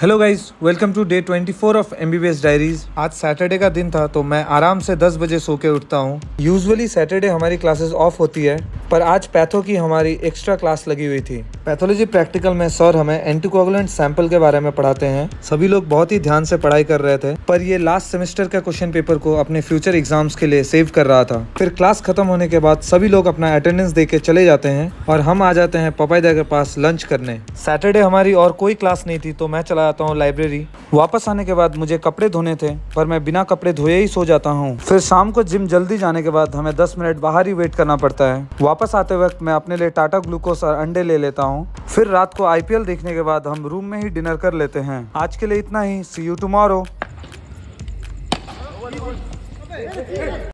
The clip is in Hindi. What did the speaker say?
hello guys welcome to day 24 of M diaries आज सैटरडे का दिन था तो मैं आराम से 10 बजे सो के उठता हूँ यूजुअली सैटरडे हमारी क्लासेस ऑफ होती है पर आज पैथो की हमारी एक्स्ट्रा क्लास लगी हुई थी पैथोलॉजी प्रैक्टिकल में सर हमें एंटीकोगुलेंट सैंपल के बारे में पढ़ाते हैं सभी लोग बहुत ही ध्यान से पढ़ाई कर रहे थे पर ये लास्ट सेमेस्टर का क्वेश्चन पेपर को अपने फ्यूचर एग्जाम्स के लिए सेव कर रहा था फिर क्लास खत्म होने के बाद सभी लोग अपना अटेंडेंस दे के चले जाते हैं और हम आ जाते हैं पपाई के पास लंच करने सैटरडे हमारी और कोई क्लास नहीं थी तो मैं चला जाता हूँ लाइब्रेरी वापस आने के बाद मुझे कपड़े धोने थे पर मैं बिना कपड़े धोए ही सो जाता हूँ फिर शाम को जिम जल्दी जाने के बाद हमें 10 मिनट बाहर ही वेट करना पड़ता है वापस आते वक्त मैं अपने लिए टाटा ग्लूकोस और अंडे ले लेता हूँ फिर रात को आईपीएल देखने के बाद हम रूम में ही डिनर कर लेते हैं आज के लिए इतना ही सी यू टुमारो